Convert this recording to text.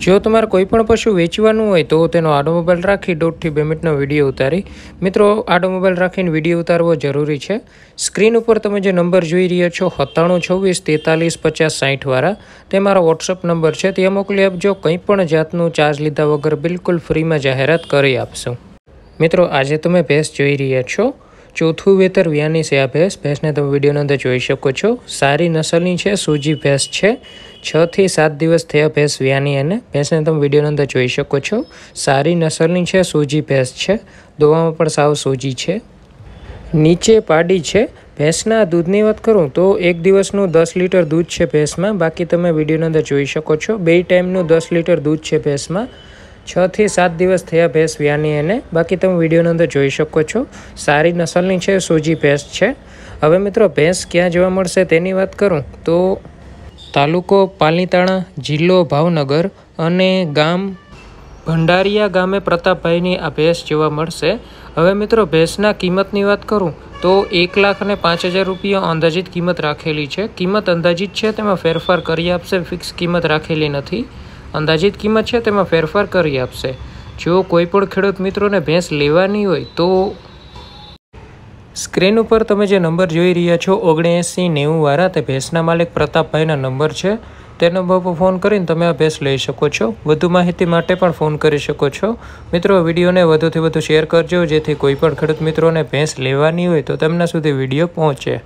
જો તમારે કોઈ પણ પશુ વેચવાનું હોય તો તેનો આડો મોબાઈલ રાખી દોઢથી બે મિનિટનો વિડીયો ઉતારી મિત્રો આડો મોબાઈલ રાખીને વિડીયો ઉતારવો જરૂરી છે સ્ક્રીન ઉપર તમે જે નંબર જોઈ રહ્યા છો સત્તાણું છવ્વીસ તેતાલીસ પચાસ સાહીઠવાળા તે મારો વોટ્સઅપ નંબર છે તે મોકલી આપજો કંઈ પણ જાતનું ચાર્જ લીધા વગર બિલકુલ ફ્રીમાં જાહેરાત કરી આપશું મિત્રો આજે તમે ભેંસ જોઈ રહ્યા છો ચોથું વેતર વ્યાની છે આ ભેંસ ભેંસને તમે વિડીયોની અંદર જોઈ શકો છો સારી નસલની છે સૂજી ભેંસ છે છથી સાત દિવસ થયા ભેંસ વ્યાની એને ભેંસને તમે વિડીયોની અંદર જોઈ શકો છો સારી નસલની છે સૂજી ભેંસ છે દોવામાં પણ સાવ સૂજી છે નીચે પાડી છે ભેંસના દૂધની વાત કરું તો એક દિવસનું દસ લીટર દૂધ છે ભેંસમાં બાકી તમે વિડીયોની અંદર જોઈ શકો છો બે ટાઈમનું દસ લીટર દૂધ છે ભેંસમાં છ થી સાત દિવસ થયા ભેંસ વ્યાની એને બાકી તમે વિડીયોની અંદર જોઈ શકો છો સારી નસલની છે સૂજી ભેંસ છે હવે મિત્રો ભેંસ ક્યાં જોવા મળશે તેની વાત કરું તો તાલુકો પાલીતાણા જિલ્લો ભાવનગર અને ગામ ભંડારિયા ગામે પ્રતાપભાઈની આ ભેંસ જોવા મળશે હવે મિત્રો ભેંસના કિંમતની વાત કરું તો એક લાખ અને પાંચ હજાર રૂપિયા અંદાજિત કિંમત રાખેલી છે કિંમત અંદાજિત છે તેમાં ફેરફાર કરી આપશે ફિક્સ કિંમત રાખેલી નથી અંદાજિત કિંમત છે તેમાં ફેરફાર કરી આપશે જો કોઈપણ ખેડૂત મિત્રોને ભેંસ લેવાની હોય તો સ્ક્રીન ઉપર તમે જે નંબર જોઈ રહ્યા છો ઓગણએંસી વાળા તે ભેંસના માલિક પ્રતાપભાઈના નંબર છે તે નંબર પર ફોન કરીને તમે આ ભેંસ લઈ શકો છો વધુ માહિતી માટે પણ ફોન કરી શકો છો મિત્રો વિડીયોને વધુથી વધુ શેર કરજો જેથી કોઈ પણ ખેડૂત મિત્રોને ભેંસ લેવાની હોય તો તેમના સુધી વિડીયો પહોંચે